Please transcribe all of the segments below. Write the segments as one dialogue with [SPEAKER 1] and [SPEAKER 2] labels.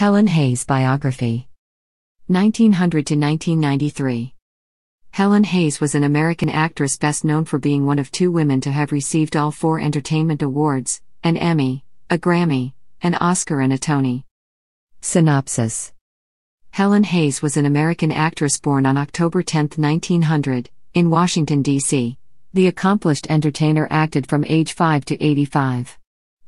[SPEAKER 1] Helen Hayes Biography 1900 to 1993 Helen Hayes was an American actress best known for being one of two women to have received all four entertainment awards an Emmy, a Grammy, an Oscar, and a Tony. Synopsis Helen Hayes was an American actress born on October 10, 1900, in Washington, D.C. The accomplished entertainer acted from age 5 to 85.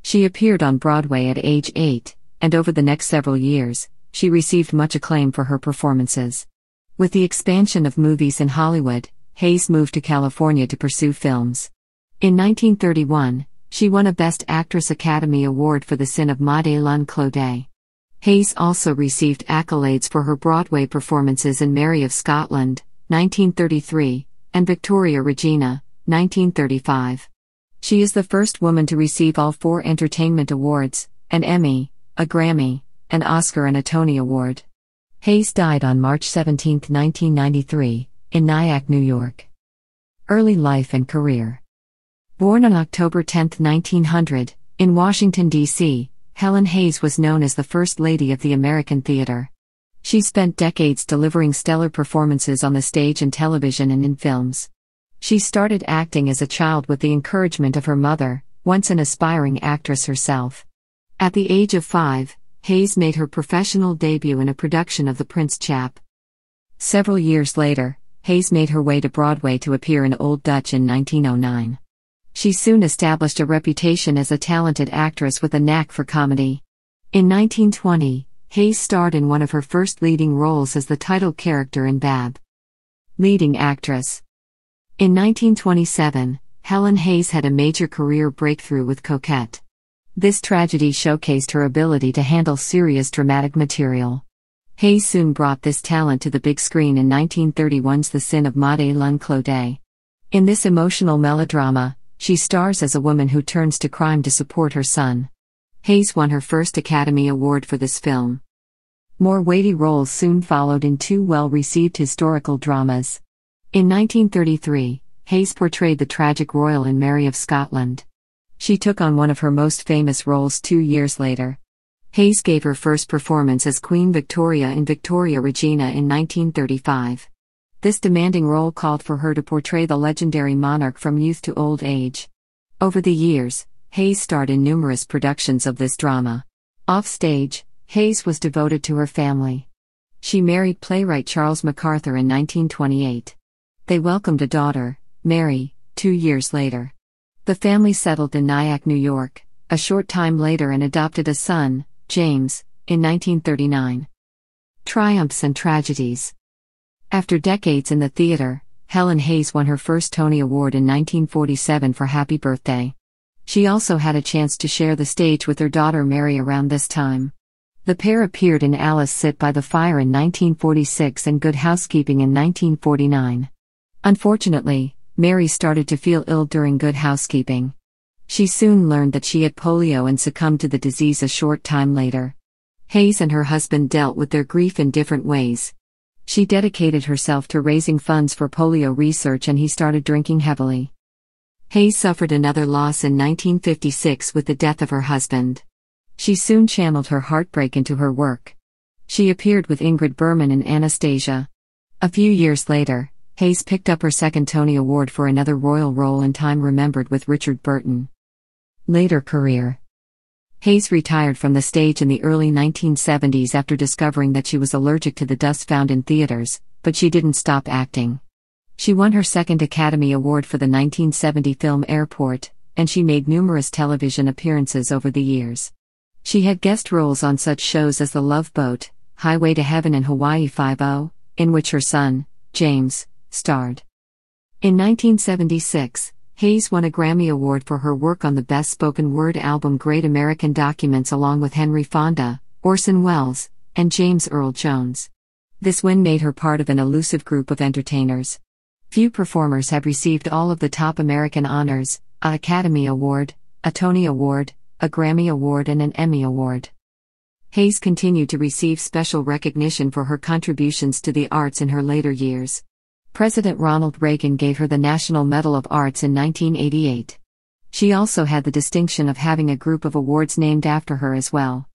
[SPEAKER 1] She appeared on Broadway at age 8 and over the next several years, she received much acclaim for her performances. With the expansion of movies in Hollywood, Hayes moved to California to pursue films. In 1931, she won a Best Actress Academy Award for The Sin of Madelon Claude. Hayes also received accolades for her Broadway performances in Mary of Scotland, 1933, and Victoria Regina, 1935. She is the first woman to receive all four entertainment awards an Emmy, a Grammy, an Oscar, and a Tony Award. Hayes died on March 17, 1993, in Nyack, New York. Early life and career. Born on October 10, 1900, in Washington, D.C., Helen Hayes was known as the First Lady of the American theater. She spent decades delivering stellar performances on the stage and television and in films. She started acting as a child with the encouragement of her mother, once an aspiring actress herself. At the age of five, Hayes made her professional debut in a production of The Prince Chap. Several years later, Hayes made her way to Broadway to appear in Old Dutch in 1909. She soon established a reputation as a talented actress with a knack for comedy. In 1920, Hayes starred in one of her first leading roles as the title character in Bab. Leading actress. In 1927, Helen Hayes had a major career breakthrough with Coquette. This tragedy showcased her ability to handle serious dramatic material. Hayes soon brought this talent to the big screen in 1931's The Sin of Made Lun Clodet. In this emotional melodrama, she stars as a woman who turns to crime to support her son. Hayes won her first Academy Award for this film. More weighty roles soon followed in two well received historical dramas. In 1933, Hayes portrayed the tragic royal in Mary of Scotland. She took on one of her most famous roles two years later. Hayes gave her first performance as Queen Victoria in Victoria Regina in 1935. This demanding role called for her to portray the legendary monarch from youth to old age. Over the years, Hayes starred in numerous productions of this drama. Offstage, Hayes was devoted to her family. She married playwright Charles MacArthur in 1928. They welcomed a daughter, Mary, two years later. The family settled in Nyack, New York, a short time later and adopted a son, James, in 1939. Triumphs and Tragedies After decades in the theater, Helen Hayes won her first Tony Award in 1947 for Happy Birthday. She also had a chance to share the stage with her daughter Mary around this time. The pair appeared in Alice Sit by the Fire in 1946 and Good Housekeeping in 1949. Unfortunately, Mary started to feel ill during good housekeeping. She soon learned that she had polio and succumbed to the disease a short time later. Hayes and her husband dealt with their grief in different ways. She dedicated herself to raising funds for polio research and he started drinking heavily. Hayes suffered another loss in 1956 with the death of her husband. She soon channeled her heartbreak into her work. She appeared with Ingrid Berman in Anastasia. A few years later, Hayes picked up her second Tony Award for another royal role in Time Remembered with Richard Burton. Later career Hayes retired from the stage in the early 1970s after discovering that she was allergic to the dust found in theaters, but she didn't stop acting. She won her second Academy Award for the 1970 film Airport, and she made numerous television appearances over the years. She had guest roles on such shows as The Love Boat, Highway to Heaven and Hawaii 5 0, in which her son, James, starred. In 1976, Hayes won a Grammy Award for her work on the best spoken word album Great American Documents along with Henry Fonda, Orson Welles, and James Earl Jones. This win made her part of an elusive group of entertainers. Few performers have received all of the top American honors an Academy Award, a Tony Award, a Grammy Award, and an Emmy Award. Hayes continued to receive special recognition for her contributions to the arts in her later years. President Ronald Reagan gave her the National Medal of Arts in 1988. She also had the distinction of having a group of awards named after her as well.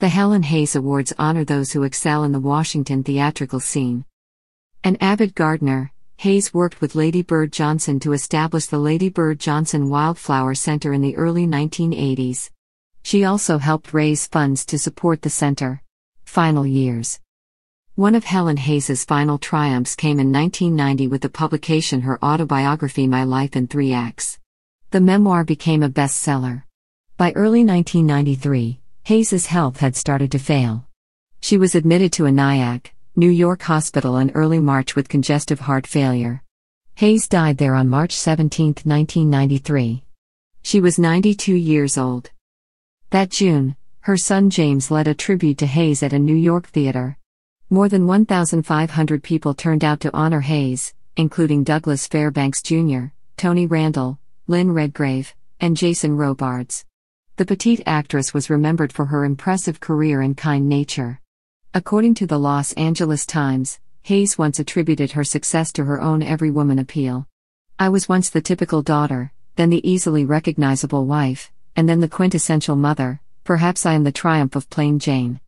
[SPEAKER 1] The Helen Hayes Awards honor those who excel in the Washington theatrical scene. An avid gardener, Hayes worked with Lady Bird Johnson to establish the Lady Bird Johnson Wildflower Center in the early 1980s. She also helped raise funds to support the center. Final years one of Helen Hayes's final triumphs came in 1990 with the publication her autobiography My Life in Three Acts. The memoir became a bestseller. By early 1993, Hayes's health had started to fail. She was admitted to a NIAC, New York hospital in early March with congestive heart failure. Hayes died there on March 17, 1993. She was 92 years old. That June, her son James led a tribute to Hayes at a New York theater. More than 1,500 people turned out to honor Hayes, including Douglas Fairbanks Jr., Tony Randall, Lynn Redgrave, and Jason Robards. The petite actress was remembered for her impressive career and kind nature. According to the Los Angeles Times, Hayes once attributed her success to her own every woman appeal. I was once the typical daughter, then the easily recognizable wife, and then the quintessential mother, perhaps I am the triumph of plain Jane.